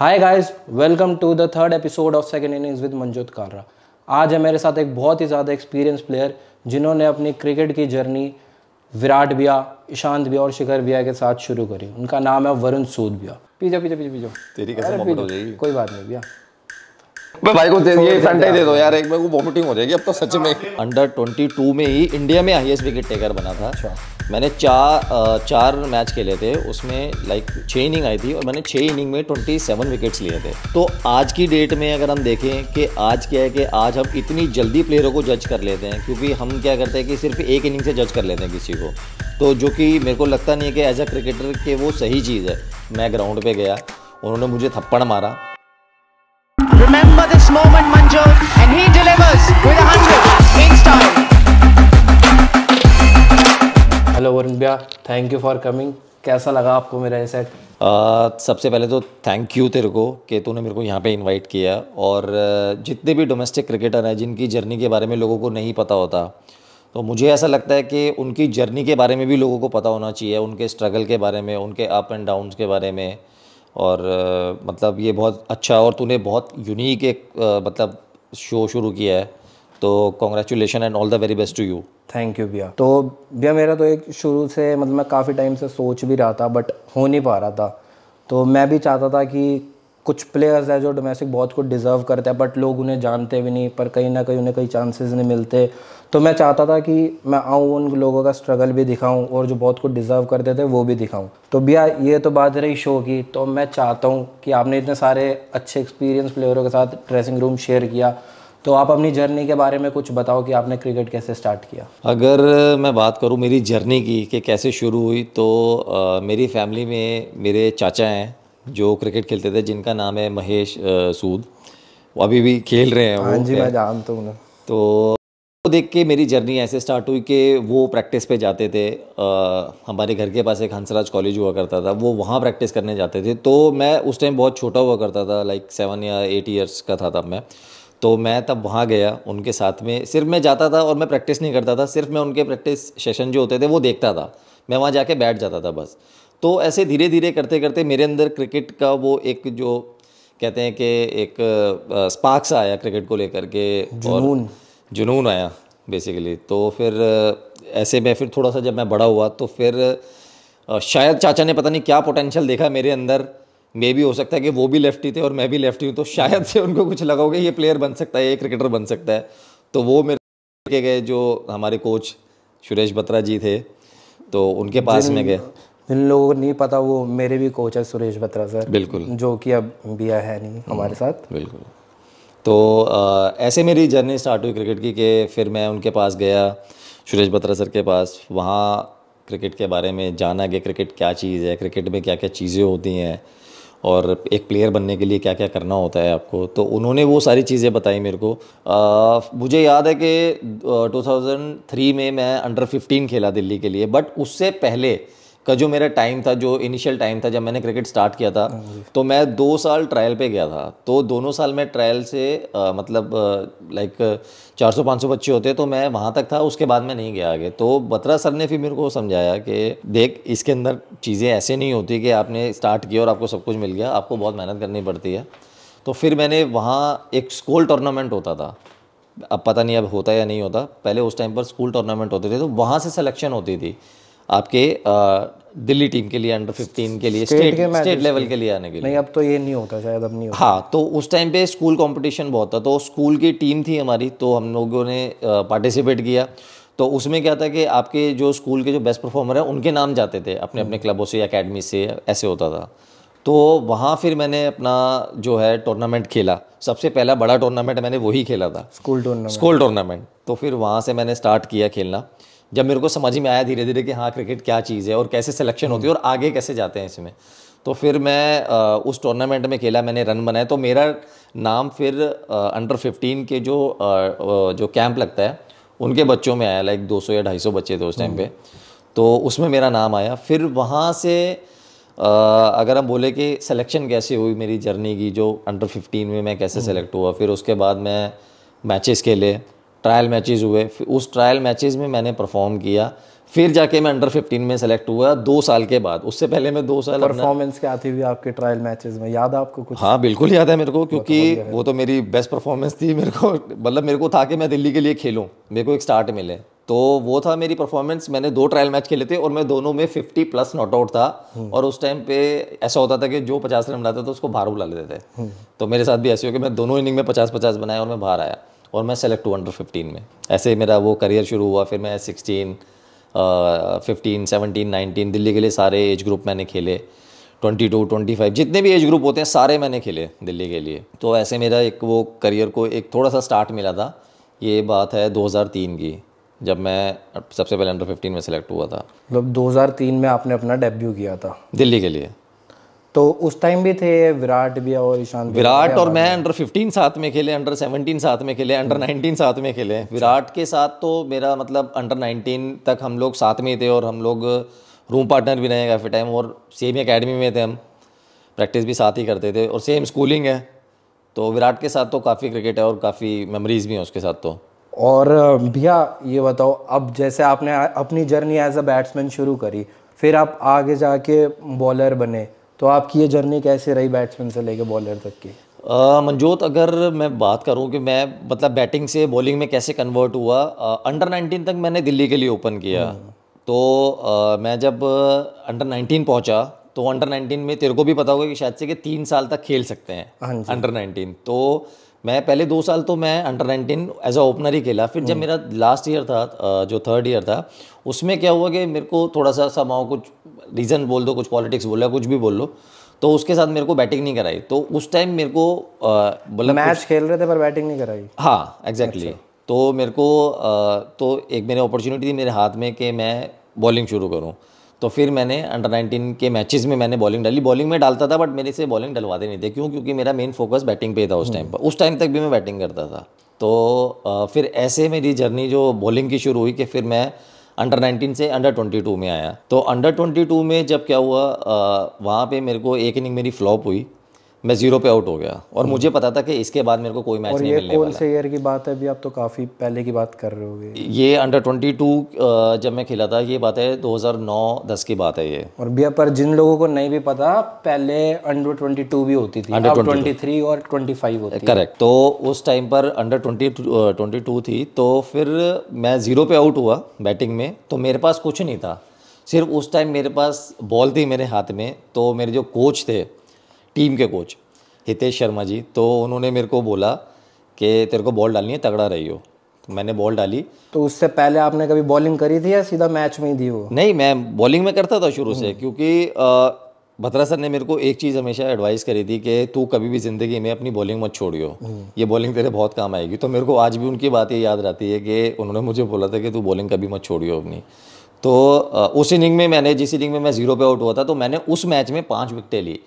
Hi guys welcome to the third episode of second innings with Manjot Kalra आज है मेरे साथ एक बहुत ही ज़्यादा एक्सपीरियंस प्लेयर जिन्होंने अपनी क्रिकेट की जर्नी विराट बिया ईशांत बिया और शिखर बिया के साथ शुरू करी उनका नाम है वरुण सूद बिया पीजा पीजा पीजा पीजा तेरी कसम कोई बात नहीं भैया भाई को दे ये फैंटाई दे दो यार एक मेरे को हो जाएगी अब तो सच में अंडर 22 में ही इंडिया में हाईएस्ट विकेट टेकर बना था अच्छा। मैंने चार चार मैच खेले थे उसमें लाइक छः इनिंग आई थी और मैंने छः इनिंग में 27 विकेट्स लिए थे तो आज की डेट में अगर हम देखें कि आज क्या है कि आज हम इतनी जल्दी प्लेयरों को जज कर लेते हैं क्योंकि हम क्या करते हैं कि सिर्फ एक इनिंग से जज कर लेते हैं किसी को तो जो कि मेरे को लगता नहीं है कि एज अ क्रिकेटर के वो सही चीज़ है मैं ग्राउंड पर गया उन्होंने मुझे थप्पड़ मारा remember this moment, Manju, and he delivers with a hundred in style. Hello, Varun भैया Thank you for coming. कैसा लगा आपको मेरा ये सेट uh, सबसे पहले तो थैंक यू तेरे को कि तूने मेरे को यहाँ पे इनवाइट किया और जितने भी डोमेस्टिक क्रिकेटर हैं जिनकी जर्नी के बारे में लोगों को नहीं पता होता तो मुझे ऐसा लगता है कि उनकी जर्नी के बारे में भी लोगों को पता होना चाहिए उनके स्ट्रगल के बारे में उनके अप एंड डाउन के बारे में और आ, मतलब ये बहुत अच्छा और तूने बहुत यूनिक एक आ, मतलब शो शुरू किया है तो congratulation and all the very best to you thank you भैया तो भैया मेरा तो एक शुरू से मतलब मैं काफ़ी टाइम से सोच भी रहा था बट हो नहीं पा रहा था तो मैं भी चाहता था कि कुछ प्लेयर्स हैं जो डोमेस्टिक बहुत कुछ डिज़र्व करते हैं बट लोग उन्हें जानते भी नहीं पर कहीं ना कहीं उन्हें कई चांसेस नहीं मिलते तो मैं चाहता था कि मैं आऊँ उन लोगों का स्ट्रगल भी दिखाऊँ और जो बहुत कुछ डिज़र्व करते थे वो भी दिखाऊँ तो भैया ये तो बात रही शो की तो मैं चाहता हूँ कि आपने इतने सारे अच्छे एक्सपीरियंस प्लेयरों के साथ ड्रेसिंग रूम शेयर किया तो आप अपनी जर्नी के बारे में कुछ बताओ कि आपने क्रिकेट कैसे स्टार्ट किया अगर मैं बात करूं मेरी जर्नी की कि कैसे शुरू हुई तो आ, मेरी फैमिली में मेरे चाचा हैं जो क्रिकेट खेलते थे जिनका नाम है महेश आ, सूद वो अभी भी खेल रहे हैं हाँ जी मैं जानता हूँ तो देख के मेरी जर्नी ऐसे स्टार्ट हुई कि वो प्रैक्टिस पे जाते थे आ, हमारे घर के पास एक हंसराज कॉलेज हुआ करता था वो वहाँ प्रैक्टिस करने जाते थे तो मैं उस टाइम बहुत छोटा हुआ करता था लाइक सेवन या एट ईयर्स का था तब मैं तो मैं तब वहाँ गया उनके साथ में सिर्फ मैं जाता था और मैं प्रैक्टिस नहीं करता था सिर्फ मैं उनके प्रैक्टिस सेशन जो होते थे वो देखता था मैं वहाँ जाके बैठ जाता था बस तो ऐसे धीरे धीरे करते करते मेरे अंदर क्रिकेट का वो एक जो कहते हैं कि एक स्पार्क्स आया क्रिकेट को लेकर के जुनून जुनून आया बेसिकली तो फिर ऐसे में फिर थोड़ा सा जब मैं बड़ा हुआ तो फिर शायद चाचा ने पता नहीं क्या पोटेंशियल देखा मेरे अंदर मे भी हो सकता है कि वो भी लेफ्टी थे और मैं भी लेफ्टी हूँ तो शायद से उनको कुछ लगा होगा ये प्लेयर बन सकता है ये क्रिकेटर बन सकता है तो वो मेरे के गए जो हमारे कोच सुरेश बत्रा जी थे तो उनके पास में गए इन लोगों को नहीं पता वो मेरे भी कोच है सुरेश बत्रा सर बिल्कुल जो कि अब बिया है नहीं हमारे हम्म, साथ बिल्कुल तो आ, ऐसे मेरी जर्नी स्टार्ट हुई क्रिकेट की कि फिर मैं उनके पास गया सुरेश बत्रा सर के पास वहाँ क्रिकेट के बारे में जाना कि क्रिकेट क्या चीज़ है क्रिकेट में क्या क्या चीज़ें होती हैं और एक प्लेयर बनने के लिए क्या क्या करना होता है आपको तो उन्होंने वो सारी चीज़ें बताई मेरे को आ, मुझे याद है कि 2003 में मैं अंडर 15 खेला दिल्ली के लिए बट उससे पहले का जो मेरा टाइम था जो इनिशियल टाइम था जब मैंने क्रिकेट स्टार्ट किया था हाँ तो मैं दो साल ट्रायल पे गया था तो दोनों साल में ट्रायल से आ, मतलब लाइक 400 सौ बच्चे होते तो मैं वहाँ तक था उसके बाद मैं नहीं गया आगे तो बत्रा सर ने फिर मेरे को समझाया कि देख इसके अंदर चीज़ें ऐसे नहीं होती कि आपने स्टार्ट किया और आपको सब कुछ मिल गया आपको बहुत मेहनत करनी पड़ती है तो फिर मैंने वहाँ एक स्कूल टूर्नामेंट होता था अब पता नहीं अब होता या नहीं होता पहले उस टाइम पर स्कूल टूर्नामेंट होते थे तो वहाँ से सिलेक्शन होती थी आपके दिल्ली टीम के लिए अंडर 15 के लिए स्टेट स्टेट लेवल के लिए आने के लिए नहीं अब तो ये नहीं होता शायद अब नहीं होता हाँ तो उस टाइम पे स्कूल कंपटीशन बहुत था तो स्कूल की टीम थी हमारी तो हम लोगों ने पार्टिसिपेट किया तो उसमें क्या था कि आपके जो स्कूल के जो बेस्ट परफॉर्मर हैं उनके नाम जाते थे अपने अपने क्लबों से अकेडमी से ऐसे होता था तो वहाँ फिर मैंने अपना जो है टूर्नामेंट खेला सबसे पहला बड़ा टूर्नामेंट मैंने वही खेला था स्कूल टूर्नामेंट स्कूल टूर्नामेंट तो फिर वहाँ से मैंने स्टार्ट किया खेलना जब मेरे को समझ में आया धीरे धीरे कि हाँ क्रिकेट क्या चीज़ है और कैसे सिलेक्शन होती है और आगे कैसे जाते हैं इसमें तो फिर मैं उस टूर्नामेंट में खेला मैंने रन बनाए तो मेरा नाम फिर अंडर फिफ्टीन के जो जो कैंप लगता है उनके बच्चों में आया लाइक 200 या 250 बच्चे थे उस टाइम पे तो उसमें मेरा नाम आया फिर वहाँ से अगर हम बोले कि सिलेक्शन कैसे हुई मेरी जर्नी की जो अंडर 15 में मैं कैसे सेलेक्ट हम्म। हुआ फिर उसके बाद मैं मैचेस खेले ट्रायल मैचेस हुए उस ट्रायल मैचेस में मैंने परफॉर्म किया फिर जाके मैं अंडर 15 में सेलेक्ट हुआ दो साल के बाद उससे पहले मैं दो साल परफॉर्मेंस क्या थी आपके ट्रायल मैचेस में याद आपको कुछ हाँ बिल्कुल याद है मेरे को क्योंकि वो तो, तो मेरी बेस्ट परफॉर्मेंस थी मेरे को मतलब मेरे को था कि मैं दिल्ली के लिए खेलूँ मेरे को एक स्टार्ट मिले तो वो था मेरी परफॉर्मेंस मैंने दो ट्रायल मैच खेले थे और मैं दोनों में 50 प्लस नॉट आउट था हम्म। और उस टाइम पे ऐसा होता था कि जो 50 रन बनाता था उसको बाहर बुला लेते थे हम्म। तो मेरे साथ भी ऐसे हो कि मैं दोनों इनिंग में 50 50 बनाया और मैं बाहर आया और मैं सेलेक्ट हुआ अंडर फिफ्टीन में ऐसे मेरा वो करियर शुरू हुआ फिर मैं sixteen fifteen seventeen nineteen Delhi के लिए सारे एज ग्रुप मैंने खेले ट्वेंटी टू ट्वेंटी फाइव जितने भी एज ग्रुप होते हैं सारे मैंने खेले दिल्ली के लिए तो ऐसे मेरा एक वो करियर को एक थोड़ा सा स्टार्ट मिला था ये बात है 2003 की जब मैं सबसे पहले अंडर फिफ्टीन में सेलेक्ट हुआ था मतलब 2003 में आपने अपना डेब्यू किया था दिल्ली के लिए तो उस टाइम भी थे विराट भी और ईशान विराट और मैं अंडर 15 साथ में खेले अंडर 17 साथ में खेले अंडर 19 साथ में खेले विराट के साथ तो मेरा मतलब अंडर 19 तक हम लोग साथ में ही थे और हम लोग रूम पार्टनर भी रहे काफ़ी टाइम और सेम ही अकेडमी में थे हम प्रैक्टिस भी साथ ही करते थे और सेम स्कूलिंग है तो विराट के साथ तो काफ़ी क्रिकेट है और काफ़ी मेमोरीज भी हैं उसके साथ तो और भैया ये बताओ अब जैसे आपने अपनी जर्नी एज अ बैट्समैन शुरू करी फिर आप आगे जाके बॉलर बने तो आपकी ये जर्नी कैसे रही बैट्समैन से लेकर बॉलर तक की मनजोत अगर मैं बात करूं कि मैं मतलब बैटिंग से बॉलिंग में कैसे कन्वर्ट हुआ अंडर नाइनटीन तक मैंने दिल्ली के लिए ओपन किया हम्म। तो आ, मैं जब अंडर नाइनटीन पहुंचा तो अंडर नाइनटीन में तेरे को भी पता होगा कि शायद से कि तीन साल तक खेल सकते हैं अंडर हाँ नाइनटीन तो मैं पहले दो साल तो मैं under nineteen as a opener ही खेला फिर जब हम्म। मेरा लास्ट ईयर था जो थर्ड ईयर था उसमें क्या हुआ कि मेरे को थोड़ा सा समाओ कुछ रीज़न बोल दो कुछ पॉलिटिक्स बोलो कुछ भी बोल लो तो उसके साथ मेरे को बैटिंग नहीं कराई तो उस टाइम मेरे को बोला मैच मतलब खेल रहे थे पर बैटिंग नहीं कराई हाँ एग्जैक्टली exactly. अच्छा। तो मेरे को तो एक मेरे अपॉर्चुनिटी थी मेरे हाथ में कि मैं बॉलिंग शुरू करूँ तो फिर मैंने अंडर नाइनटीन के मैचेस में मैंने बॉलिंग डाली बॉलिंग में डालता था बट मेरे से बॉलिंग डलवाते नहीं थे क्यों क्योंकि मेरा मेन फोकस बैटिंग पे था उस टाइम हम्म। पर उस टाइम तक भी मैं बैटिंग करता था तो फिर ऐसे मेरी जर्नी जो बॉलिंग की शुरू हुई कि फिर मैं अंडर 19 से अंडर 22 में आया तो अंडर 22 में जब क्या हुआ वहाँ पे मेरे को एक इनिंग मेरी फ्लॉप हुई मैं जीरो पे आउट हो गया और हम्म। मुझे पता था कि इसके बाद मेरे को कोई मैच नहीं मिलने वाला से ईयर की बात है अभी आप तो काफ़ी पहले की बात कर रहे हो ये अंडर ट्वेंटी टू जब मैं खेला था ये बात है 2009-10 की बात है ये और भैया पर जिन लोगों को नहीं भी पता पहले अंडर ट्वेंटी टू भी होती थी अंडर ट्वेंटी थ्री और ट्वेंटी फाइव होती करेक्ट तो उस टाइम पर अंडर ट्वेंटी ट्वेंटी टू थी तो फिर मैं ज़ीरो पे आउट हुआ बैटिंग में तो मेरे पास कुछ नहीं था सिर्फ उस टाइम मेरे पास बॉल थी मेरे हाथ में तो मेरे जो कोच थे टीम के कोच हितेश शर्मा जी तो उन्होंने मेरे को बोला कि तेरे को बॉल डालनी है तगड़ा रही हो तो मैंने बॉल डाली तो उससे पहले आपने कभी बॉलिंग करी थी या सीधा मैच में ही दी हो नहीं मैं बॉलिंग में करता था शुरू से हम्म। क्योंकि भद्रा सर ने मेरे को एक चीज़ हमेशा एडवाइस करी थी कि तू कभी भी ज़िंदगी में अपनी बॉलिंग मत छोड़ियो हम्म। ये बॉलिंग तेरे बहुत काम आएगी तो मेरे को आज भी उनकी बात ये याद रहती है कि उन्होंने मुझे बोला था कि तू बॉलिंग कभी मत छोड़ियो अपनी तो उस इनिंग में मैंने जिस इनिंग में मैं जीरो पे आउट हुआ था तो मैंने उस मैच में पाँच विकटें ली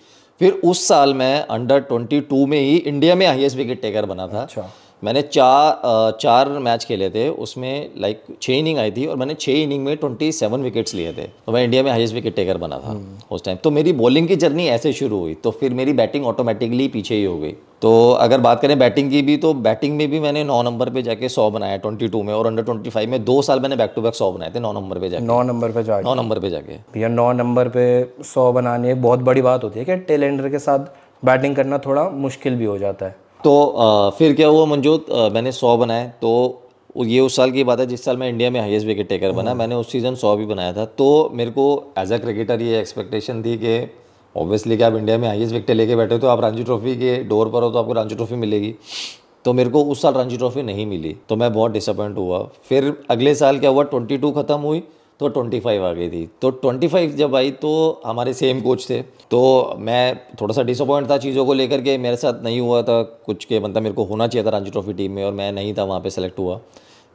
फिर उस साल मैं अंडर 22 में ही इंडिया में एस विकेट टेकर बना था अच्छा। मैंने चार चार मैच खेले थे उसमें लाइक छः इनिंग आई थी और मैंने छः इनिंग में ट्वेंटी सेवन विकेट्स लिए थे तो मैं इंडिया में हाईएस्ट विकेट टेकर बना था हम्म। उस टाइम तो मेरी बॉलिंग की जर्नी ऐसे शुरू हुई तो फिर मेरी बैटिंग ऑटोमेटिकली पीछे ही हो गई तो अगर बात करें बैटिंग की भी तो बैटिंग में भी मैंने नौ नंबर पे जाके सौ बनाया ट्वेंटी टू में और अंडर ट्वेंटी फाइव में दो साल मैंने बैक टू बैक सौ बनाए थे नौ नंबर पे जाके नौ नंबर पे जाके नौ नंबर पे जाके भैया नौ नंबर पे सौ बनाने बहुत बड़ी बात होती है क्या टेलेंडर के साथ बैटिंग करना थोड़ा मुश्किल भी हो जाता है तो आ, फिर क्या हुआ मंजूत मैंने सौ बनाए तो ये उस साल की बात है जिस साल मैं इंडिया में हाईएस्ट विकेट टेकर बना हम्म। मैंने उस सीज़न सौ भी बनाया था तो मेरे को एज अ क्रिकेटर ये एक्सपेक्टेशन थी कि ऑब्वियसली कि आप इंडिया में हाईएस्ट विकेट लेके बैठे हो तो आप रणजी ट्रॉफी के डोर पर हो तो आपको रणजी ट्रॉफी मिलेगी तो मेरे को उस साल रणजी ट्रॉफी नहीं मिली तो मैं बहुत डिसअपॉइंट हुआ फिर अगले साल क्या हुआ ट्वेंटी टू ख़त्म हुई तो ट्वेंटी फाइव आ गई थी तो ट्वेंटी फाइव जब आई तो हमारे सेम कोच थे तो मैं थोड़ा सा डिसअपॉइंट था चीज़ों को लेकर के मेरे साथ नहीं हुआ था कुछ के मतलब मेरे को होना चाहिए था रांची ट्रॉफी टीम में और मैं नहीं था वहाँ पर सेलेक्ट हुआ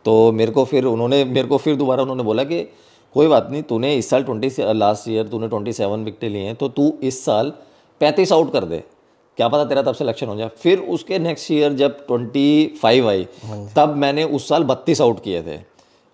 तो मेरे को फिर उन्होंने मेरे को फिर दोबारा उन्होंने बोला कि कोई बात नहीं तूने इस साल ट्वेंटी लास्ट ईयर तूने ट्वेंटी सेवन विकटें लिए हैं तो तू इस साल पैंतीस आउट कर दे क्या पता तेरा तब सिलेक्शन हो जाए फिर उसके नेक्स्ट ईयर जब ट्वेंटी फाइव आई हाँ तब मैंने उस साल बत्तीस आउट किए थे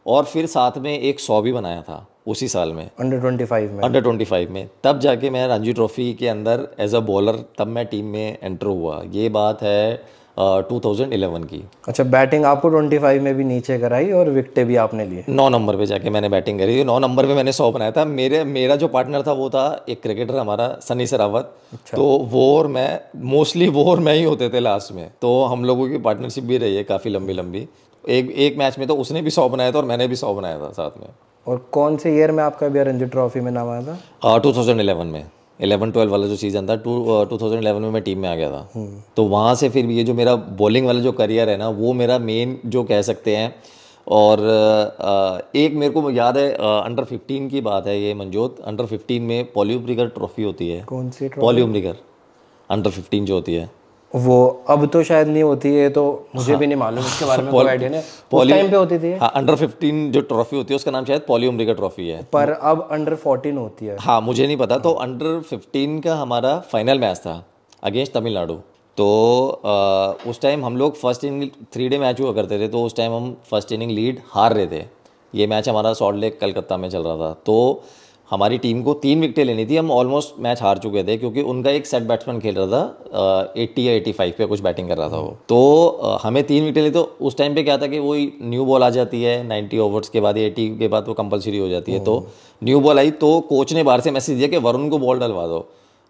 और फिर साथ में एक सौ भी बनाया था उसी साल में अंडर ट्वेंटी फाइव में अंडर ट्वेंटी फाइव में तब जाके मैं रणजी ट्रॉफी के अंदर एज अ बॉलर तब मैं टीम में एंटर हुआ ये बात है टू थाउजेंड इलेवन की अच्छा बैटिंग आपको ट्वेंटी फाइव में भी नीचे कराई और विकटे भी आपने लिए नौ नंबर पे जाके मैंने बैटिंग करी थी नौ नंबर पे मैंने सौ बनाया था मेरे मेरा जो पार्टनर था वो था एक क्रिकेटर हमारा सनी सरावत अच्छा। तो वो और मैं मोस्टली वो और मैं ही होते थे लास्ट में तो हम लोगों की पार्टनरशिप भी रही है काफ़ी लंबी लंबी एक एक मैच में तो उसने भी सौ बनाया था और मैंने भी सौ बनाया था साथ में और कौन से ईयर में आपका भी रणजी ट्रॉफी में नाम आया था टू थाउजेंड इलेवन में इलेवन ट्वेल्व वाला जो सीज़न था टू टू थाउजेंड इलेवन में मैं टीम में आ गया था हम्म। तो वहाँ से फिर ये जो मेरा बॉलिंग वाला जो करियर है ना वो मेरा मेन जो कह सकते हैं और एक मेरे को याद है अंडर फिफ्टीन की बात है ये मंजोत अंडर फिफ्टीन में पॉलियो ट्रॉफी होती है कौन सी पॉलियो अंडर फिफ्टीन जो होती है वो अब तो शायद नहीं होती है तो मुझे हाँ, भी नहीं हाँ। मालूम उसके बारे में कोई आइडिया उस टाइम पे होती थी हाँ, अंडर 15 जो ट्रॉफी होती है उसका नाम शायद पॉली उम्री का ट्रॉफी है पर अब अंडर 14 होती है हाँ मुझे नहीं पता हाँ, तो अंडर 15 का हमारा फाइनल मैच था अगेंस्ट तमिलनाडु तो आ, उस टाइम हम लोग first inning three day match हुआ करते थे तो उस टाइम हम फर्स्ट इनिंग लीड हार रहे थे ये मैच हमारा सॉल्ट लेक कलकत्ता में चल रहा था तो हमारी टीम को तीन विकटें लेनी थी हम ऑलमोस्ट मैच हार चुके थे क्योंकि उनका एक सेट बैट्समैन खेल रहा था एट्टी या एट्टी फाइव पे कुछ बैटिंग कर रहा था वो तो हमें तीन विकटें ली तो उस टाइम पे क्या था कि वो न्यू बॉल आ जाती है नाइन्टी ओवर्स के बाद एट्टी के बाद वो कंपलसरी हो जाती है तो न्यू हम्म। बॉल आई तो कोच ने बाहर से मैसेज दिया कि वरुण को बॉल डलवा दो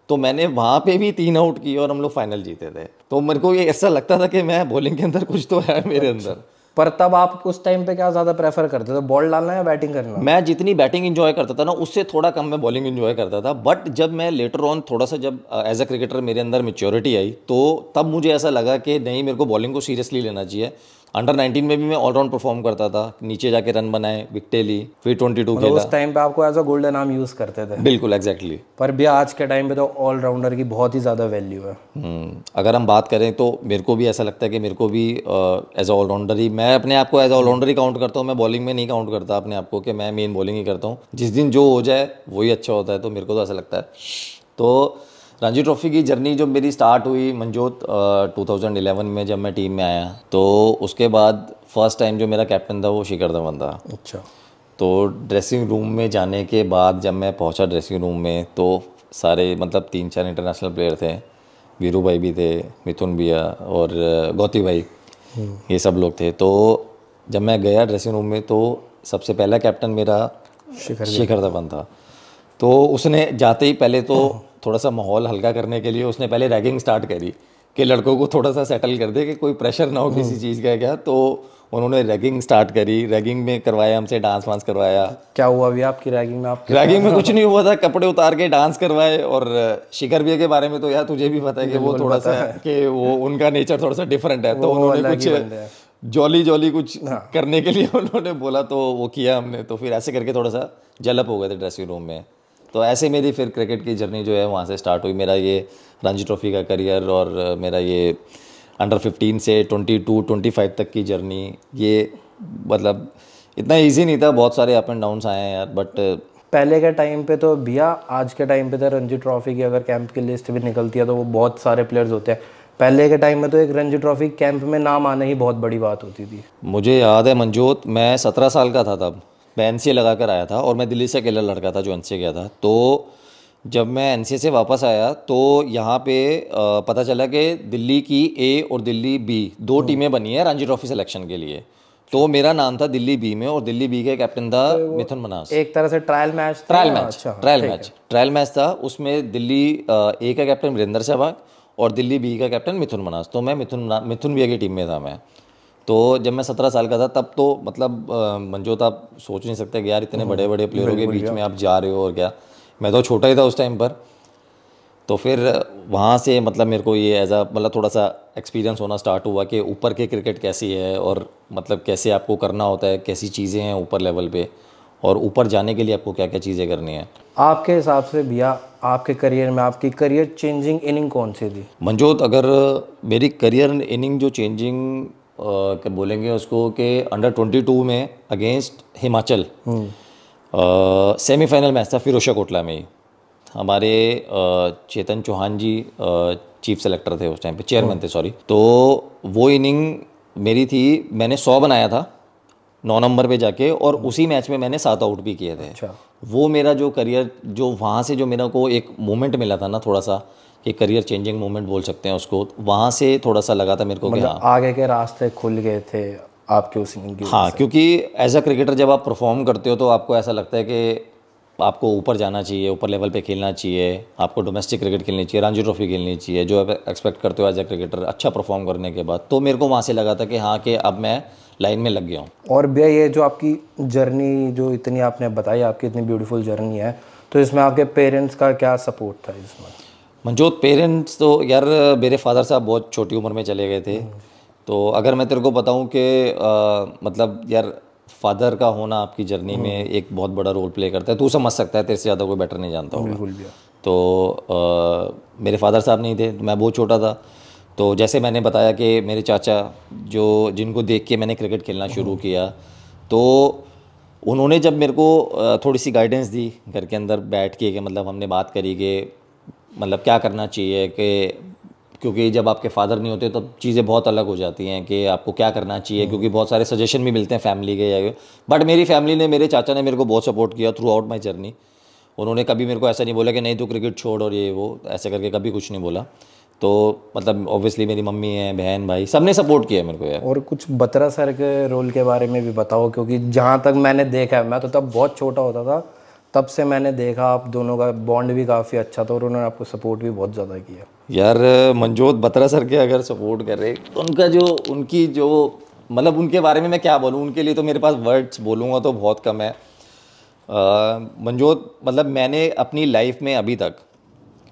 तो मैंने वहाँ पे भी तीन आउट किए और हम लोग फाइनल जीते थे तो मेरे को ये ऐसा लगता था कि मैं बॉलिंग के अंदर कुछ तो है मेरे अच्छा। अंदर पर तब आप उस टाइम पे क्या ज़्यादा प्रेफर करते थे बॉल डालना या बैटिंग करना मैं जितनी बैटिंग इन्जॉय करता था ना उससे थोड़ा कम मैं बॉलिंग इन्जॉय करता था बट जब मैं लेटर ऑन थोड़ा सा जब एज अ क्रिकेटर मेरे अंदर मेच्योरिटी आई तो तब मुझे ऐसा लगा कि नहीं मेरे को बॉलिंग को सीरियसली लेना चाहिए अंडर 19 में भी मैं ऑलराउंड परफॉर्म करता था नीचे जाके रन बनाए विकटे ली फिर ट्वेंटी टू मतलब उस टाइम पे आपको as a golden arm use करते थे बिल्कुल एग्जैक्टली exactly. पर भी आज के टाइम पे तो ऑलराउंडर की बहुत ही ज़्यादा वैल्यू है हम्म, अगर हम बात करें तो मेरे को भी ऐसा लगता है कि मेरे को भी एज अ ऑलराउंडर ही मैं अपने आप को एज अ ऑलराउंडर ही काउंट करता हूँ मैं बॉलिंग में नहीं काउंट करता अपने आप को कि मैं मेन बॉलिंग ही करता हूँ जिस दिन जो हो जाए वही अच्छा होता है तो मेरे को तो ऐसा लगता है तो रणजी ट्रॉफी की जर्नी जब मेरी स्टार्ट हुई मंजोत uh, 2011 में जब मैं टीम में आया तो उसके बाद फर्स्ट टाइम जो मेरा कैप्टन था वो शिखर धवन था अच्छा तो ड्रेसिंग रूम में जाने के बाद जब मैं पहुंचा ड्रेसिंग रूम में तो सारे मतलब तीन चार इंटरनेशनल प्लेयर थे वीरू भाई भी थे मिथुन भैया और गौती भाई हम्म। ये सब लोग थे तो जब मैं गया ड्रेसिंग रूम में तो सबसे पहला कैप्टन मेरा शिखर शिखर धवन था तो उसने जाते ही पहले तो थोड़ा सा माहौल हल्का करने के लिए उसने पहले रैगिंग स्टार्ट करी कि लड़कों को थोड़ा सा सेटल कर दे कि कोई प्रेशर ना हो हम्म। किसी चीज़ का क्या तो उन्होंने रैगिंग स्टार्ट करी रैगिंग में करवाया हमसे डांस वांस करवाया क्या हुआ अभी आपकी रैगिंग में आप रैगिंग में कुछ नहीं हुआ था कपड़े उतार के डांस करवाए और शिखर भैया के बारे में तो यार तुझे भी पता है कि वो थोड़ा सा कि वो उनका नेचर थोड़ा सा डिफरेंट है तो उन्होंने कुछ जॉली जॉली कुछ हाँ। करने के लिए उन्होंने बोला तो वो किया हमने तो फिर ऐसे करके थोड़ा सा जलप हो गए थे ड्रेसिंग रूम में तो ऐसे मेरी फिर क्रिकेट की जर्नी जो है वहाँ से स्टार्ट हुई मेरा ये रणजी ट्रॉफी का करियर और मेरा ये अंडर 15 से 22, 25 तक की जर्नी ये मतलब इतना इजी नहीं था बहुत सारे अप एंड डाउनस आए हैं यार बट पहले के टाइम पे तो भैया आज के टाइम पे तो रणजी ट्रॉफी की अगर कैंप की लिस्ट भी निकलती है तो वो बहुत सारे प्लेयर्स होते हैं पहले के टाइम में तो एक रणजी ट्रॉफी कैंप में नाम आना ही बहुत बड़ी बात होती थी मुझे याद है मंजोत मैं सत्रह साल का था तब मैं एन लगा कर आया था और मैं दिल्ली से अकेला लड़का था जो एन गया था तो जब मैं एन से वापस आया तो यहाँ पे पता चला कि दिल्ली की ए और दिल्ली बी दो हम्म। टीमें बनी है रणजी ट्रॉफी सिलेक्शन के लिए तो मेरा नाम था दिल्ली बी में और दिल्ली बी के कैप्टन था तो मिथुन मनास एक तरह से ट्रायल मैच ट्रायल मैच अच्छा, ट्रायल मैच ट्रायल मैच था उसमें दिल्ली ए का कैप्टन वीरेंद्र सहवाग और दिल्ली बी का कैप्टन मिथुन मनास तो मैं मिथुन मिथुन बी की टीम में था मैं तो जब मैं सत्रह साल का था तब तो मतलब मंजोत तो आप सोच नहीं सकते कि यार इतने बड़े बड़े प्लेयरों हम्म, के बीच में आप जा रहे हो और क्या मैं तो छोटा ही था उस टाइम पर तो फिर वहाँ से मतलब मेरे को ये एज अ मतलब थोड़ा सा एक्सपीरियंस होना स्टार्ट हुआ कि ऊपर के क्रिकेट कैसी है और मतलब कैसे आपको करना होता है कैसी चीज़ें हैं ऊपर लेवल पे और ऊपर जाने के लिए आपको क्या क्या चीज़ें करनी है आपके हिसाब से भैया आपके करियर में आपकी करियर चेंजिंग इनिंग कौन सी थी मंजोत अगर मेरी करियर इनिंग जो चेंजिंग क्या बोलेंगे उसको कि अंडर ट्वेंटी टू में अगेंस्ट हिमाचल सेमीफाइनल हम्म। मैच था फिरोशा कोटला में ही हमारे चेतन चौहान जी चीफ सेलेक्टर थे उस टाइम पे चेयरमैन हम्म। थे सॉरी तो वो इनिंग मेरी थी मैंने सौ बनाया था नौ नंबर पे जाके और हम्म। उसी मैच में मैंने सात आउट भी किए थे अच्छा। वो मेरा जो करियर जो वहाँ से जो मेरा को एक मोमेंट मिला था ना थोड़ा सा कि करियर चेंजिंग मोमेंट बोल सकते हैं उसको वहाँ से थोड़ा सा लगा था मेरे को मतलब क्या? हाँ। आगे के रास्ते खुल गए थे आपके उस हाँ क्योंकि एज अ क्रिकेटर जब आप परफॉर्म करते हो तो आपको ऐसा लगता है कि आपको ऊपर जाना चाहिए ऊपर लेवल पे खेलना चाहिए आपको डोमेस्टिक क्रिकेट खेलनी चाहिए रणजी ट्रॉफी खेलनी चाहिए जो आप एक्सपेक्ट करते हो एज ए क्रिकेटर अच्छा परफॉर्म करने के बाद तो मेरे को वहाँ से लगा था कि हाँ कि अब मैं लाइन में लग गया हूँ और भैया ये जो आपकी जर्नी जो इतनी आपने बताई आपकी इतनी ब्यूटीफुल जर्नी है तो इसमें आपके पेरेंट्स का क्या सपोर्ट था इसमें मंजोत पेरेंट्स तो यार मेरे फादर साहब बहुत छोटी उम्र में चले गए थे हम्म। तो अगर मैं तेरे को बताऊं कि मतलब यार फादर का होना आपकी जर्नी में हम्म। एक बहुत बड़ा रोल प्ले करता है तू समझ सकता है तेरे से ज़्यादा कोई बेटर नहीं जानता होगा तो आ, मेरे फादर साहब नहीं थे तो मैं बहुत छोटा था तो जैसे मैंने बताया कि मेरे चाचा जो जिनको देख के मैंने क्रिकेट खेलना शुरू हम्म। किया तो उन्होंने जब मेरे को थोड़ी सी गाइडेंस दी घर के अंदर बैठ के मतलब हमने बात करी कि मतलब क्या करना चाहिए कि क्योंकि जब आपके फादर नहीं होते तब तो चीज़ें बहुत अलग हो जाती हैं कि आपको क्या करना चाहिए क्योंकि बहुत सारे सजेशन भी मिलते हैं फैमिली के या बट मेरी फैमिली ने मेरे चाचा ने मेरे को बहुत सपोर्ट किया थ्रू आउट माई जर्नी उन्होंने कभी मेरे को ऐसा नहीं बोला कि नहीं तो क्रिकेट छोड़ और ये वो ऐसे करके कभी कुछ नहीं बोला तो मतलब ऑब्वियसली मेरी मम्मी है बहन भाई सब ने सपोर्ट किया मेरे को यार और कुछ बत्रा सर के रोल के बारे में भी बताओ क्योंकि जहाँ तक मैंने देखा है मैं तो तब बहुत छोटा होता था तब से मैंने देखा आप दोनों का बॉन्ड भी काफ़ी अच्छा था और उन्होंने आपको सपोर्ट भी बहुत ज़्यादा किया यार मंजोत बत्रा सर के अगर सपोर्ट कर रहे तो उनका जो उनकी जो मतलब उनके बारे में मैं क्या बोलूँ उनके लिए तो मेरे पास वर्ड्स बोलूँगा तो बहुत कम है मंजोत मतलब मैंने अपनी लाइफ में अभी तक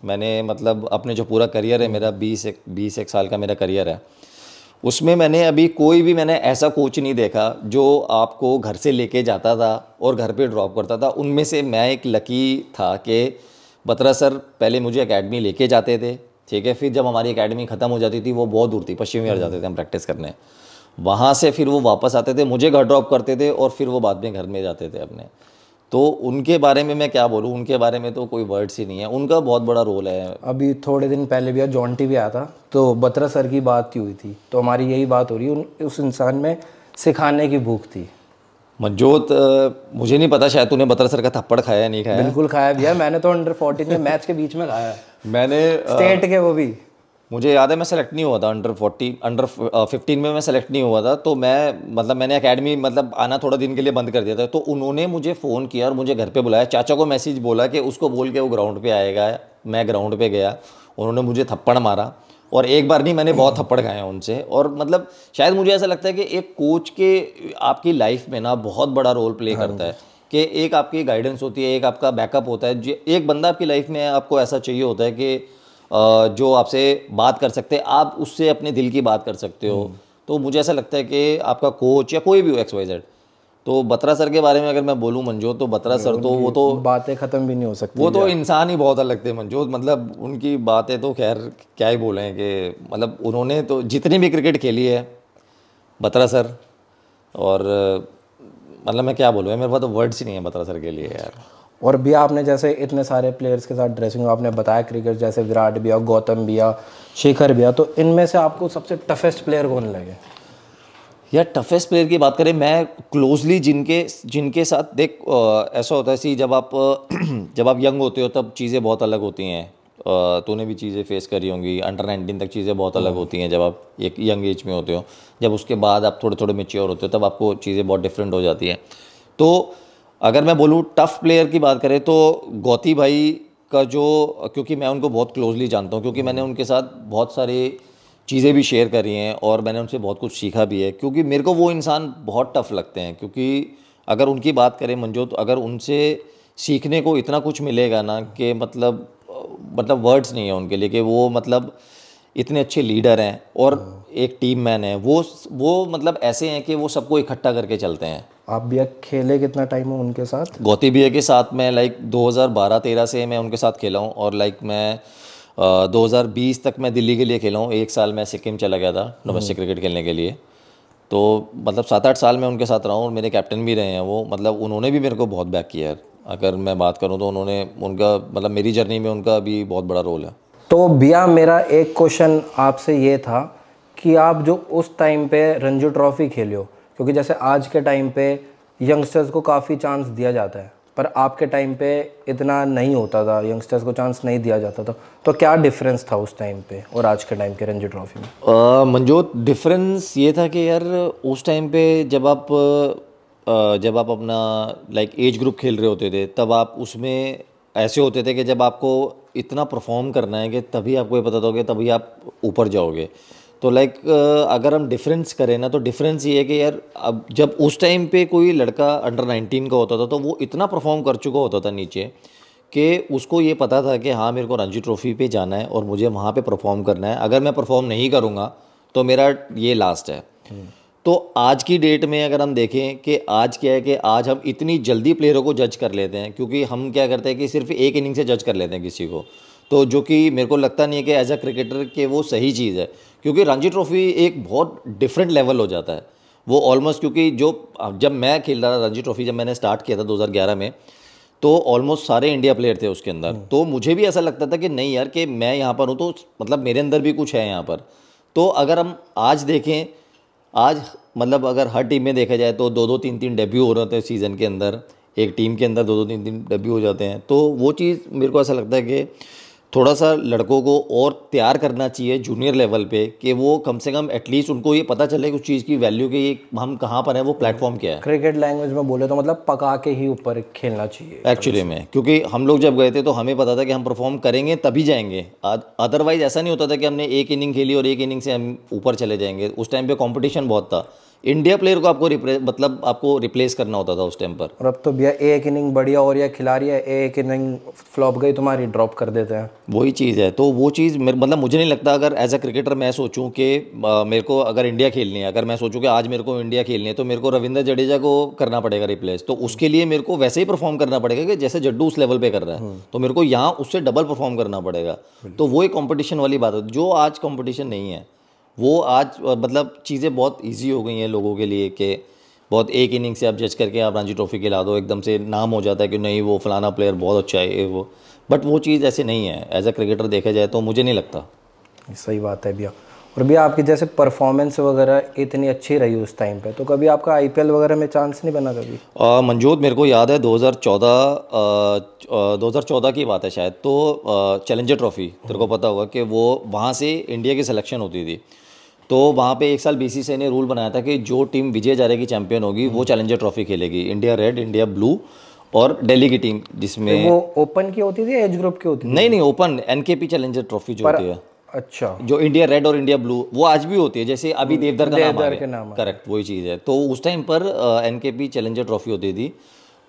मैंने मतलब अपने जो पूरा करियर है मेरा बीस एक बीस एक साल का मेरा करियर है उसमें मैंने अभी कोई भी मैंने ऐसा कोच नहीं देखा जो आपको घर से लेके जाता था और घर पे ड्रॉप करता था उनमें से मैं एक लकी था कि बत्रा सर पहले मुझे एकेडमी लेके जाते थे ठीक है फिर जब हमारी एकेडमी ख़त्म हो जाती थी वो बहुत दूर थी पश्चिम बिहार जाते थे हम प्रैक्टिस करने वहाँ से फिर वो वापस आते थे मुझे घर ड्रॉप करते थे और फिर वो बाद में घर में जाते थे अपने तो उनके बारे में मैं क्या बोलूँ उनके बारे में तो कोई वर्ड्स ही नहीं है उनका बहुत बड़ा रोल है अभी थोड़े दिन पहले भी टी भी आया था तो बत्रा सर की बात हुई थी तो हमारी यही बात हो रही है उस इंसान में सिखाने की भूख थी मनजोत मुझे नहीं पता शायद तूने बत्रा सर का थप्पड़ खाया नहीं खाया बिल्कुल खाया भैया मैंने तो अंडर फोर्टीन के मैच के बीच में खाया मैंने स्टेट के वो भी मुझे याद है मैं सेलेक्ट नहीं हुआ था अंडर फोर्टी अंडर फिफ्टीन में मैं सेलेक्ट नहीं हुआ था तो मैं मतलब मैंने अकेडमी मतलब आना थोड़ा दिन के लिए बंद कर दिया था तो उन्होंने मुझे फ़ोन किया और मुझे घर पे बुलाया चाचा को मैसेज बोला कि उसको बोल के वो ग्राउंड पे आएगा मैं ग्राउंड पे गया उन्होंने मुझे थप्पड़ मारा और एक बार नहीं मैंने बहुत थप्पड़ खाया उनसे और मतलब शायद मुझे ऐसा लगता है कि एक कोच के आपकी लाइफ में ना बहुत बड़ा रोल प्ले हाँ, करता है कि एक आपकी गाइडेंस होती है एक आपका बैकअप होता है एक बंदा आपकी लाइफ में आपको ऐसा चाहिए होता है कि जो आपसे बात कर सकते हैं आप उससे अपने दिल की बात कर सकते हो हम्म। तो मुझे ऐसा लगता है कि आपका कोच या कोई भी हो एक्स वाई जेड तो बत्रा सर के बारे में अगर मैं बोलूँ मंजोत तो बत्रा सर तो वो तो बातें ख़त्म भी नहीं हो सकती वो तो इंसान ही बहुत अलग थे मंजोत मतलब उनकी बातें तो खैर क्या ही बोलें कि मतलब उन्होंने तो जितनी भी क्रिकेट खेली है बत्रा सर और मतलब मैं क्या बोलूँ मेरे पास तो वर्ड्स ही नहीं है बत्रा सर के लिए यार और भी आपने जैसे इतने सारे प्लेयर्स के साथ ड्रेसिंग आपने बताया क्रिकेट जैसे विराट भी गौतम भी शेखर भी तो इनमें से आपको सबसे टफेस्ट प्लेयर कौन लगे यार टफेस्ट प्लेयर की बात करें मैं क्लोजली जिनके जिनके साथ देख ऐसा होता है सी जब आप जब आप यंग होते हो तब चीज़ें बहुत अलग होती हैं तूने भी चीज़ें फेस करी होंगी अंडर नाइनटीन तक चीज़ें बहुत अलग होती हैं जब आप एक यंग एज में होते हो जब उसके बाद आप थोड़े थोड़े मेच्योर होते हो तब आपको चीज़ें बहुत डिफरेंट हो जाती हैं तो अगर मैं बोलूँ टफ़ प्लेयर की बात करें तो गौती भाई का जो क्योंकि मैं उनको बहुत क्लोजली जानता हूँ क्योंकि मैंने उनके साथ बहुत सारी चीज़ें भी शेयर करी हैं और मैंने उनसे बहुत कुछ सीखा भी है क्योंकि मेरे को वो इंसान बहुत टफ़ लगते हैं क्योंकि अगर उनकी बात करें मंजो तो अगर उनसे सीखने को इतना कुछ मिलेगा ना कि मतलब मतलब वर्ड्स नहीं है उनके लिए कि वो मतलब इतने अच्छे लीडर हैं और हाँ। एक टीम मैन है वो वो मतलब ऐसे हैं कि वो सबको इकट्ठा करके चलते हैं आप भी खेले कितना टाइम हो उनके साथ गौती भैया के साथ मैं लाइक 2012-13 से मैं उनके साथ खेला हूँ और लाइक मैं आ, 2020 तक मैं दिल्ली के लिए खेला हूँ एक साल मैं सिक्किम चला गया था डोमेस्टिक हम्म। क्रिकेट खेलने के लिए तो मतलब सात आठ साल में उनके साथ रहा हूँ और मेरे कैप्टन भी रहे हैं वो मतलब उन्होंने भी मेरे को बहुत बैक किया है अगर मैं बात करूँ तो उन्होंने उनका मतलब मेरी जर्नी में उनका भी बहुत बड़ा रोल है तो भैया मेरा एक क्वेश्चन आपसे ये था कि आप जो उस टाइम पे रणजी ट्रॉफ़ी खेले हो क्योंकि जैसे आज के टाइम पे यंगस्टर्स को काफ़ी चांस दिया जाता है पर आपके टाइम पे इतना नहीं होता था यंगस्टर्स को चांस नहीं दिया जाता था तो क्या डिफरेंस था उस टाइम पे और आज के टाइम के रणजी ट्रॉफी में मंजोत डिफरेंस ये था कि यार उस टाइम पे जब आप जब आप अपना लाइक एज ग्रुप खेल रहे होते थे तब आप उसमें ऐसे होते थे कि जब आपको इतना परफॉर्म करना है कि तभी आपको ये पता था कि तभी आप ऊपर जाओगे तो लाइक अगर हम डिफरेंस करें ना तो डिफरेंस ये है कि यार अब जब उस टाइम पे कोई लड़का अंडर 19 का होता था तो वो इतना परफॉर्म कर चुका होता था नीचे कि उसको ये पता था कि हाँ मेरे को रणजी ट्रॉफ़ी पे जाना है और मुझे वहाँ पे परफॉर्म करना है अगर मैं परफॉर्म नहीं करूँगा तो मेरा ये लास्ट है हम्म। तो आज की डेट में अगर हम देखें कि आज क्या है कि आज हम इतनी जल्दी प्लेयरों को जज कर लेते हैं क्योंकि हम क्या करते हैं कि सिर्फ एक इनिंग से जज कर लेते हैं किसी को तो जो कि मेरे को लगता नहीं है कि एज अ क्रिकेटर के वो सही चीज़ है क्योंकि रणजी ट्रॉफ़ी एक बहुत डिफरेंट लेवल हो जाता है वो ऑलमोस्ट क्योंकि जो जब मैं खेल रहा था रणजी ट्रॉफ़ी जब मैंने स्टार्ट किया था 2011 में तो ऑलमोस्ट सारे इंडिया प्लेयर थे उसके अंदर हम्म। तो मुझे भी ऐसा लगता था कि नहीं यार कि मैं यहाँ पर हूँ तो मतलब मेरे अंदर भी कुछ है यहाँ पर तो अगर हम आज देखें आज मतलब अगर हर टीम में देखा जाए तो दो दो तीन तीन डेब्यू हो रहे थे सीज़न के अंदर एक टीम के अंदर दो दो तीन तीन डेब्यू हो जाते हैं तो वो चीज़ मेरे को ऐसा लगता है कि थोड़ा सा लड़कों को और तैयार करना चाहिए जूनियर लेवल पे कि वो कम से कम एटलीस्ट उनको ये पता चले कि उस चीज़ की वैल्यू की हम कहाँ पर हैं वो प्लेटफॉर्म क्या है क्रिकेट लैंग्वेज में बोले तो मतलब पका के ही ऊपर खेलना चाहिए एक्चुअली में क्योंकि हम लोग जब गए थे तो हमें पता था कि हम परफॉर्म करेंगे तभी जाएंगे अदरवाइज़ ऐसा नहीं होता था कि हमने एक इनिंग खेली और एक इनिंग से हम ऊपर चले जाएंगे उस टाइम पर कॉम्पिटिशन बहुत था इंडिया प्लेयर को आपको मतलब आपको रिप्लेस करना होता था उस टाइम पर और अब तो भैया एक इनिंग बढ़िया और या खिलाड़ी है एक इनिंग फ्लॉप गई तुम्हारी ड्रॉप कर देते हैं वही चीज़ है तो वो चीज़ मतलब मुझे नहीं लगता अगर एज अ क्रिकेटर मैं सोचूं कि मेरे को अगर इंडिया खेलनी है अगर मैं सोचूं कि आज मेरे को इंडिया खेलनी है तो मेरे को रविंद्र जडेजा को करना पड़ेगा रिप्लेस तो उसके लिए मेरे को वैसे ही परफॉर्म करना पड़ेगा कि जैसे जड्डू उस लेवल पर कर रहा है हम्म। तो मेरे को यहाँ उससे डबल परफॉर्म करना पड़ेगा तो वो एक कॉम्पिटिशन वाली बात है जो आज कॉम्पिटिशन नहीं है वो आज मतलब चीज़ें बहुत ईजी हो गई हैं लोगों के लिए कि बहुत एक इनिंग से आप जज करके आप रांची ट्रॉफी खिला दो एकदम से नाम हो जाता है कि नहीं वो फलाना प्लेयर बहुत अच्छा है वो बट वो चीज़ ऐसे नहीं है एज अ क्रिकेटर देखा जाए तो मुझे नहीं लगता सही बात है भैया और भैया आपकी जैसे परफॉर्मेंस वगैरह इतनी अच्छी रही उस टाइम पे तो कभी आपका आईपीएल वगैरह में चांस नहीं बना कभी मंजूत मेरे को याद है 2014 2014 की बात है शायद तो चैलेंजर ट्रॉफी तेरे को पता होगा कि वो वहाँ से इंडिया की सिलेक्शन होती थी तो वहाँ पे एक साल बीसीसीआई ने रूल बनाया था कि जो टीम विजय जा की चैंपियन होगी वो चैलेंजर हम्म। ट्रॉफी खेलेगी इंडिया रेड इंडिया ब्लू और दिल्ली की टीम जिसमें तो वो ओपन की होती थी एज ग्रुप की होती थी नहीं नहीं ओपन एनकेपी चैलेंजर ट्रॉफी जो होती है अच्छा जो इंडिया रेड और इंडिया ब्लू वो आज भी होती है जैसे अभी हम्म, देवधर का नाम, है करेक्ट वही चीज़ है तो उस टाइम पर एनकेपी चैलेंजर ट्रॉफी होती थी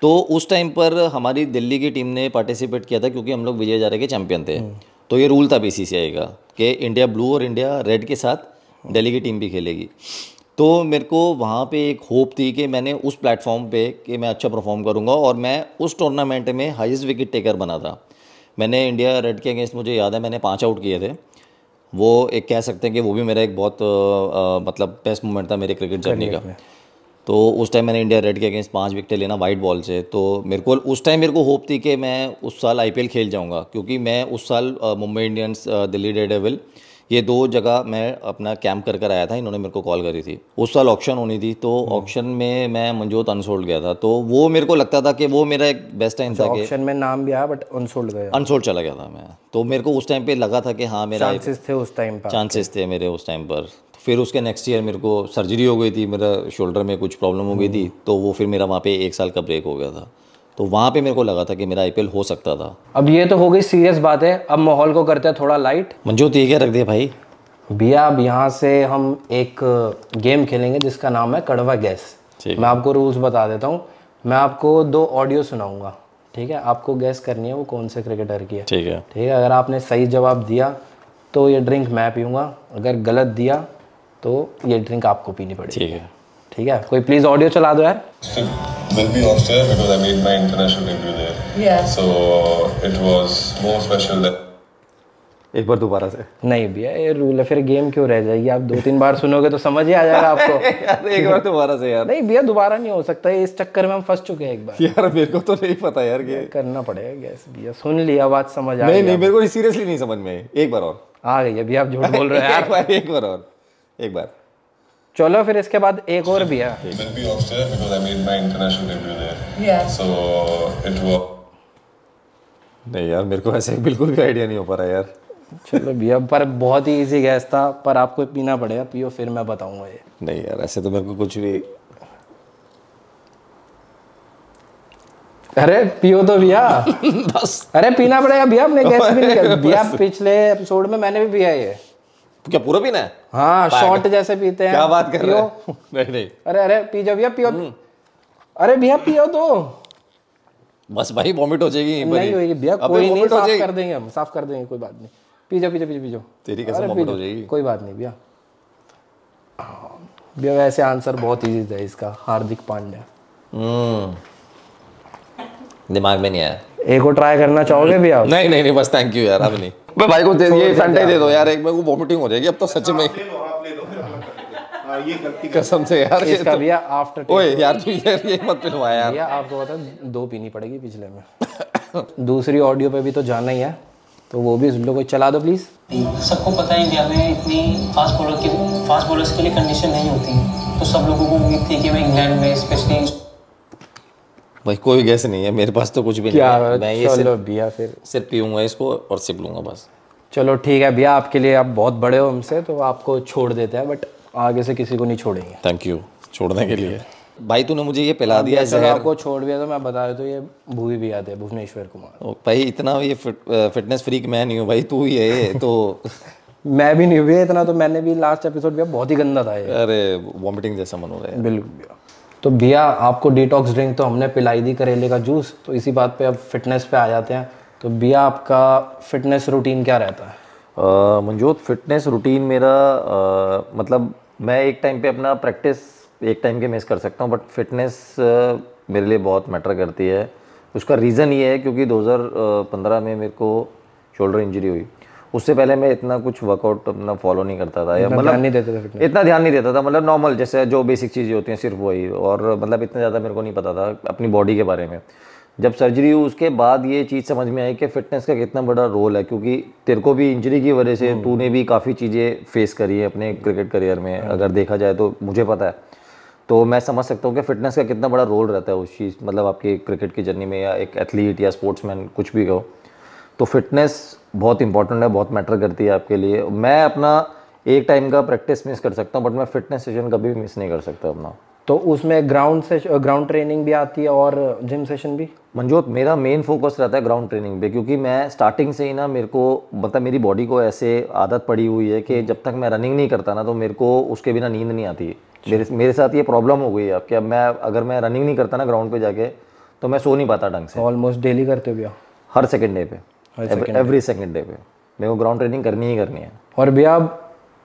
तो उस टाइम पर हमारी दिल्ली की टीम ने पार्टिसिपेट किया था क्योंकि हम लोग विजय जारे के चैंपियन थे हम्म। तो ये रूल था बीसीसीआई का कि इंडिया ब्लू और इंडिया रेड के साथ दिल्ली की टीम भी खेलेगी तो मेरे को वहाँ पे एक होप थी कि मैंने उस प्लेटफॉर्म पे कि मैं अच्छा परफॉर्म करूँगा और मैं उस टूर्नामेंट में हाइस्ट विकेट टेकर बना था मैंने इंडिया रेड के अगेंस्ट मुझे याद है मैंने पाँच आउट किए थे वो एक कह सकते हैं कि वो भी मेरा एक बहुत आ, मतलब बेस्ट मोमेंट था मेरे क्रिकेट जर्नी का तो उस टाइम मैंने इंडिया रेड के अगेंस्ट पाँच विकेटें लेना वाइट बॉल से तो मेरे को उस टाइम मेरे को होप थी कि मैं उस साल आई खेल जाऊँगा क्योंकि मैं उस साल मुंबई इंडियंस दिल्ली डेडेविल ये दो जगह मैं अपना कैंप कर कर आया था इन्होंने मेरे को कॉल करी थी उस साल ऑक्शन होनी थी तो ऑक्शन हम्म। में मैं मंजोत अनसोल्ड गया था तो वो मेरे को लगता था कि वो मेरा एक बेस्ट अच्छा, टाइम था ऑप्शन में नाम भी आया बट अनसोल्ड गया अनसोल्ड चला गया था मैं तो मेरे को उस टाइम पे लगा था कि हाँ मेरा चांसेस थे उस टाइम पर चांसेस थे मेरे उस टाइम पर तो फिर उसके नेक्स्ट ईयर मेरे को सर्जरी हो गई थी मेरा शोल्डर में कुछ प्रॉब्लम हो गई थी हम्म। तो वो फिर मेरा वहाँ पे एक साल का ब्रेक हो गया था तो वहाँ पे मेरे को लगा था कि मेरा आईपीएल हो सकता था अब ये तो हो गई सीरियस बात है अब माहौल को करते हैं थोड़ा लाइट मंजूत ये क्या रख दिया भाई भैया अब यहाँ से हम एक गेम खेलेंगे जिसका नाम है कड़वा गैस मैं आपको रूल्स बता देता हूँ मैं आपको दो ऑडियो सुनाऊंगा ठीक है आपको गैस करनी है वो कौन से क्रिकेटर की है ठीक है ठीक है अगर आपने सही जवाब दिया तो ये ड्रिंक मैं पीऊँगा अगर गलत दिया तो ये ड्रिंक आपको पीनी पड़ेगी ठीक है ठीक है कोई प्लीज ऑडियो चला दो यार will be Austria because I made my international debut there. Yeah. So uh, it was more special than एक बार दोबारा से नहीं भैया ये रूल है फिर गेम क्यों रह जाएगी आप दो तीन बार सुनोगे तो समझ ही आ जाएगा आपको यार एक बार दोबारा से यार नहीं भैया दोबारा नहीं हो सकता इस चक्कर में हम फंस चुके हैं एक बार यार मेरे को तो नहीं पता यार ये करना पड़ेगा गैस भैया सुन लिया बात समझ आ नहीं नहीं मेरे को सीरियसली नहीं समझ में एक बार और आ गई अभी आप झूठ बोल रहे हो यार एक बार और एक बार चलो फिर इसके बाद एक और भी है नहीं यार मेरे को ऐसे बिल्कुल भी आइडिया नहीं हो पा रहा यार चलो भैया पर बहुत ही इजी गैस था पर आपको पीना पड़ेगा पियो फिर मैं बताऊंगा ये नहीं यार ऐसे तो मेरे को कुछ भी अरे पियो तो भैया बस अरे पीना पड़ेगा भैया अपने गैस भी नहीं भैया पिछले एपिसोड में मैंने भी पिया ये क्या पूरा पीना है हाँ शॉर्ट जैसे पीते हैं क्या बात कर रहे हो नहीं नहीं अरे अरे पी जाओ भैया पियो हम्म। अरे भैया पियो तो बस भाई वॉमिट हो जाएगी नहीं होगी भैया कोई नहीं साफ कर देंगे हम साफ कर देंगे कोई बात नहीं पी जाओ पी जाओ पी जाओ तेरी कैसे वॉमिट हो जाएगी कोई बात नहीं भैया हाँ, भैया वैसे आंसर बहुत इजी था इसका हार्दिक पांड्या हम्म दिमाग में नहीं आया एक और ट्राई करना चाहोगे भी आप नहीं नहीं नहीं बस थैंक यू यार अब नहीं मैं भाई को दे ये फैंटाई दे दो यार एक मेरे को वोमिटिंग हो जाएगी अब तो सच में हाँ, ये कसम से यार ये तो- भैया आफ्टर ओए यार तू ये ये मत पिलवा यार भैया आपको पता दो पीनी पड़ेगी पिछले में दूसरी ऑडियो पे भी तो जाना ही है तो वो भी सुन लो कोई चला दो प्लीज सबको पता है इंडिया में इतनी फास्ट बॉलर की फास्ट बॉलर्स के लिए कंडीशन नहीं होती तो सब लोगों को उम्मीद थी कि मैं इंग्लैंड में स्पेशली भाई कोई गैस नहीं है मेरे पास तो कुछ भी क्या नहीं है मैं ये सिर्फ भैया फिर सिर्फ पीऊँगा इसको और सिप लूँगा बस चलो ठीक है भैया आपके लिए आप बहुत बड़े हो हमसे तो आपको छोड़ देते हैं बट आगे से किसी को नहीं छोड़ेंगे थैंक यू छोड़ने के लिए भाई तूने मुझे ये पिला दिया जहर आपको छोड़ दिया तो मैं बता रहा तो ये भूवी भी आते भुवनेश्वर कुमार भाई इतना ये फिटनेस फ्रीक मैं नहीं हूँ भाई तू ही है तो मैं भी नहीं हुई इतना तो मैंने भी लास्ट एपिसोड भी बहुत ही गंदा था ये अरे वॉमिटिंग जैसा मन हो रहा है बिल्कुल भैया तो भैया आपको डिटॉक्स ड्रिंक तो हमने पिलाई दी करेले का जूस तो इसी बात पे अब फिटनेस पे आ जाते हैं तो भैया आपका फिटनेस रूटीन क्या रहता है मंजोत फिटनेस रूटीन मेरा आ, मतलब मैं एक टाइम पे अपना प्रैक्टिस एक टाइम के मिस कर सकता हूँ बट फिटनेस मेरे लिए बहुत मैटर करती है उसका रीज़न ये है क्योंकि 2015 में मेरे को शोल्डर इंजरी हुई उससे पहले मैं इतना कुछ वर्कआउट अपना फॉलो नहीं करता था या मतलब नहीं देता था इतना ध्यान नहीं देता था मतलब नॉर्मल जैसे जो बेसिक चीज़ें होती हैं सिर्फ वही और मतलब इतना ज़्यादा मेरे को नहीं पता था अपनी बॉडी के बारे में जब सर्जरी हुई उसके बाद ये चीज़ समझ में आई कि फिटनेस का कितना बड़ा रोल है क्योंकि तेरे को भी इंजरी की वजह से हम्म। तूने भी काफ़ी चीज़ें फेस करी है अपने क्रिकेट करियर में हम्म। अगर देखा जाए तो मुझे पता है तो मैं समझ सकता हूँ कि फ़िटनेस का कितना बड़ा रोल रहता है उस चीज़ मतलब आपकी क्रिकेट की जर्नी में या एक एथलीट या स्पोर्ट्समैन कुछ भी कहो तो फिटनेस बहुत इंपॉर्टेंट है बहुत मैटर करती है आपके लिए मैं अपना एक टाइम का प्रैक्टिस मिस कर सकता हूँ बट मैं फिटनेस सेशन कभी भी मिस नहीं कर सकता अपना तो उसमें ग्राउंड से ग्राउंड ट्रेनिंग भी आती है और जिम सेशन भी मंजोत मेरा मेन फोकस रहता है ग्राउंड ट्रेनिंग पे क्योंकि मैं स्टार्टिंग से ही ना मेरे को मतलब मेरी बॉडी को ऐसे आदत पड़ी हुई है कि हम्म। जब तक मैं रनिंग नहीं करता ना तो मेरे को उसके बिना नींद नहीं आती अच्छा। मेरे मेरे साथ ये प्रॉब्लम हो गई है अब कि अब मैं अगर मैं रनिंग नहीं करता ना ग्राउंड पे जाके तो मैं सो नहीं पाता ढंग से ऑलमोस्ट डेली करते हो भैया हर सेकेंड डे पे एवरी सेकेंड डे पे मेरे को ग्राउंड ट्रेनिंग करनी ही करनी है और भैया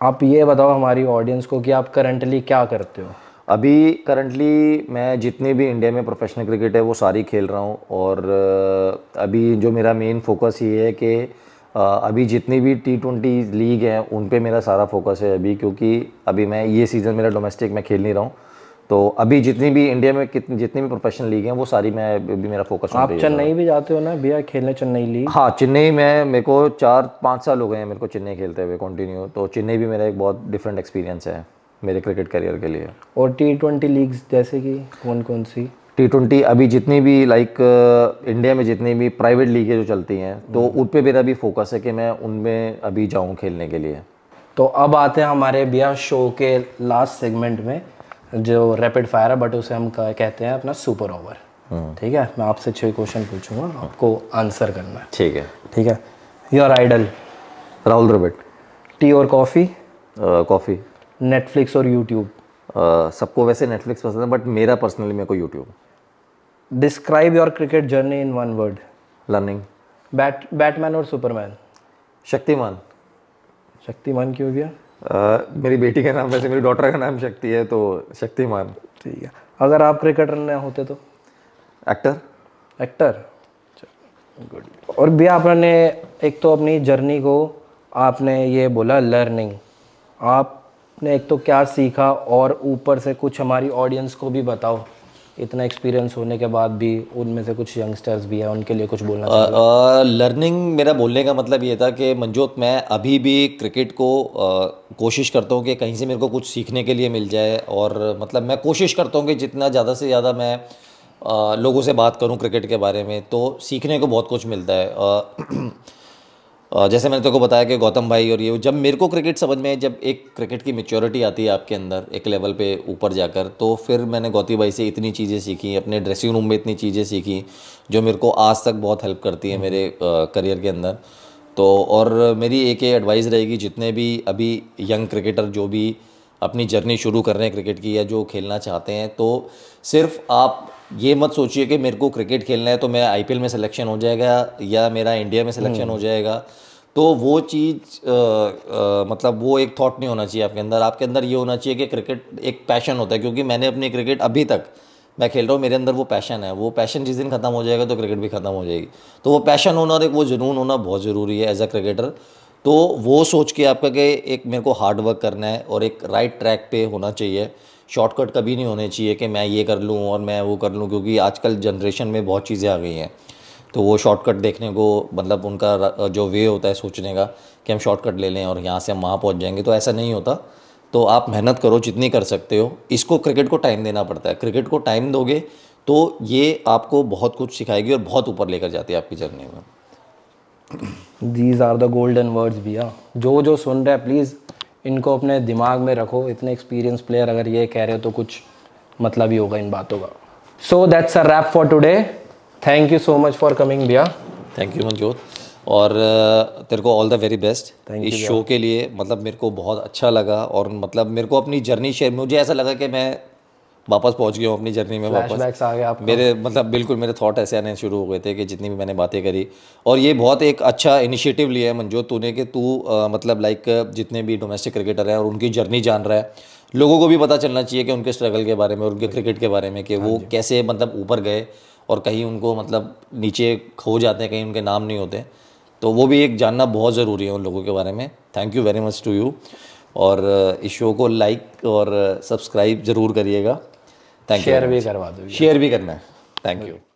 आप ये बताओ हमारी ऑडियंस को कि आप करंटली क्या करते हो अभी करंटली मैं जितनी भी इंडिया में प्रोफेशनल क्रिकेट है वो सारी खेल रहा हूँ और अभी जो मेरा मेन फोकस ये है कि अभी जितनी भी टी ट्वेंटी लीग हैं उन पे मेरा सारा फोकस है अभी क्योंकि अभी मैं ये सीज़न मेरा डोमेस्टिक में खेल नहीं रहा हूँ तो अभी जितनी भी इंडिया में कितनी जितनी भी प्रोफेशनल लीग हैं वो सारी मैं भी मेरा फोकस आप चेन्नई भी जाते हो ना भैया खेलने चेन्नई लीग हाँ चेन्नई में मेरे को चार पाँच साल हो गए हैं मेरे को चेन्नई खेलते हुए कंटिन्यू तो चेन्नई भी मेरा एक बहुत डिफरेंट एक्सपीरियंस है मेरे क्रिकेट करियर के लिए और टी ट्वेंटी लीग जैसे कि कौन कौन सी टी ट्वेंटी अभी जितनी भी लाइक इंडिया में जितनी भी प्राइवेट लीगें जो चलती हैं तो हम्म। उन पर मेरा भी फोकस है कि मैं उनमें अभी जाऊँ खेलने के लिए तो अब आते हैं हमारे भैया शो के लास्ट सेगमेंट में जो रैपिड फायर है बट उसे हम कहते हैं अपना सुपर ओवर हम्म। ठीक है मैं आपसे छह क्वेश्चन पूछूंगा आपको आंसर करना है ठीक है ठीक है your idol Rahul Dravid tea और कॉफ़ी कॉफ़ी नेटफ्लिक्स और यूट्यूब सबको वैसे नेटफ्लिक्स पसंद है बट मेरा पर्सनली मेरे को YouTube describe your cricket journey in one word learning bat Batman और सुपरमैन शक्तिमान शक्तिमान क्यों गया आ, मेरी बेटी का नाम वैसे मेरी डॉटर का नाम शक्ति है तो शक्तिमान ठीक है अगर आप क्रिकेटर ना होते तो एक्टर एक्टर गुड और भी आपने एक तो अपनी जर्नी को आपने ये बोला लर्निंग आपने एक तो क्या सीखा और ऊपर से कुछ हमारी ऑडियंस को भी बताओ इतना एक्सपीरियंस होने के बाद भी उनमें से कुछ यंगस्टर्स भी हैं उनके लिए कुछ बोलना लर्निंग मेरा बोलने का मतलब ये था कि मंजोत मैं अभी भी क्रिकेट को आ, कोशिश करता हूँ कि कहीं से मेरे को कुछ सीखने के लिए मिल जाए और मतलब मैं कोशिश करता हूँ कि जितना ज़्यादा से ज़्यादा मैं आ, लोगों से बात करूँ क्रिकेट के बारे में तो सीखने को बहुत कुछ मिलता है आ, जैसे मैंने तुमको तो बताया कि गौतम भाई और ये जब मेरे को क्रिकेट समझ में जब एक क्रिकेट की मेच्योरिटी आती है आपके अंदर एक लेवल पे ऊपर जाकर तो फिर मैंने गौती भाई से इतनी चीज़ें सीखी अपने ड्रेसिंग रूम में इतनी चीज़ें सीखी जो मेरे को आज तक बहुत हेल्प करती है मेरे करियर के अंदर तो और मेरी एक ये एडवाइस रहेगी जितने भी अभी यंग क्रिकेटर जो भी अपनी जर्नी शुरू कर रहे हैं क्रिकेट की या जो खेलना चाहते हैं तो सिर्फ आप ये मत सोचिए कि मेरे को क्रिकेट खेलना है तो मेरा आई में सिलेक्शन हो जाएगा या मेरा इंडिया में सिलेक्शन हम्म। हो जाएगा तो वो चीज़ मतलब वो एक थॉट नहीं होना चाहिए आपके अंदर आपके अंदर ये होना चाहिए कि क्रिकेट एक पैशन होता है क्योंकि मैंने अपनी क्रिकेट अभी तक मैं खेल रहा हूँ मेरे अंदर वो पैशन है वो पैशन जिस दिन ख़त्म हो जाएगा तो क्रिकेट भी ख़त्म हो जाएगी तो वो पैशन होना और एक वो जुनून होना बहुत ज़रूरी है एज अ क्रिकेटर तो वो सोच के आपका कि एक मेरे को हार्ड वर्क करना है और एक राइट ट्रैक पे होना चाहिए शॉर्टकट कभी नहीं होने चाहिए कि मैं ये कर लूँ और मैं वो कर लूँ क्योंकि आजकल जनरेशन में बहुत चीज़ें आ गई हैं तो वो शॉर्टकट देखने को मतलब उनका जो वे होता है सोचने का कि हम शॉर्टकट ले लें और यहाँ से हम वहाँ पहुँच जाएंगे तो ऐसा नहीं होता तो आप मेहनत करो जितनी कर सकते हो इसको क्रिकेट को टाइम देना पड़ता है क्रिकेट को टाइम दोगे तो ये आपको बहुत कुछ सिखाएगी और बहुत ऊपर लेकर जाती है आपकी जर्नी में these are the golden words भैया जो जो सुन रहे हैं प्लीज़ इनको अपने दिमाग में रखो इतने एक्सपीरियंस प्लेयर अगर ये कह रहे हो तो कुछ मतलब ही होगा इन बातों का so that's a wrap for today thank you so much for coming भैया थैंक यू मनजोत और तेरे को ऑल द वेरी बेस्ट इस शो के लिए मतलब मेरे को बहुत अच्छा लगा और मतलब मेरे को अपनी जर्नी शेयर मुझे ऐसा लगा कि मैं वापस पहुंच गया हूँ अपनी जर्नी में वापस आ गया मेरे मतलब बिल्कुल मेरे थॉट ऐसे आने शुरू हो गए थे कि जितनी भी मैंने बातें करी और ये बहुत एक अच्छा इनिशिएटिव लिया है मंजोत तूने कि तू मतलब लाइक जितने भी डोमेस्टिक क्रिकेटर हैं और उनकी जर्नी जान रहा है लोगों को भी पता चलना चाहिए कि उनके स्ट्रगल के बारे में और उनके क्रिकेट के बारे में कि हाँ वो कैसे मतलब ऊपर गए और कहीं उनको मतलब नीचे खो जाते हैं कहीं उनके नाम नहीं होते तो वो भी एक जानना बहुत ज़रूरी है उन लोगों के बारे में thank you very much to you और इस शो को लाइक और सब्सक्राइब ज़रूर करिएगा थैंक शेयर भी करवा दो शेयर भी करना है थैंक यू